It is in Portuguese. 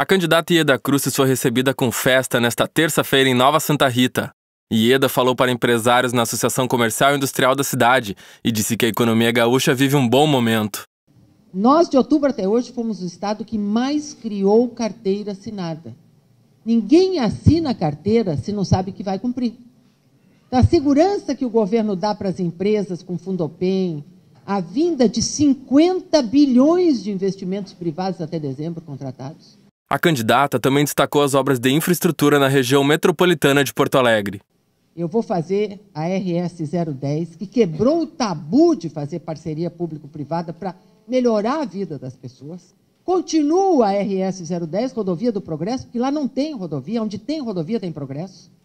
A candidata Ieda Cruzes foi recebida com festa nesta terça-feira em Nova Santa Rita. Ieda falou para empresários na Associação Comercial e Industrial da cidade e disse que a economia gaúcha vive um bom momento. Nós, de outubro até hoje, fomos o estado que mais criou carteira assinada. Ninguém assina carteira se não sabe que vai cumprir. Da segurança que o governo dá para as empresas com fundo OPEM, a vinda de 50 bilhões de investimentos privados até dezembro contratados, a candidata também destacou as obras de infraestrutura na região metropolitana de Porto Alegre. Eu vou fazer a RS 010, que quebrou o tabu de fazer parceria público-privada para melhorar a vida das pessoas. Continua a RS 010, rodovia do progresso, porque lá não tem rodovia, onde tem rodovia tem progresso.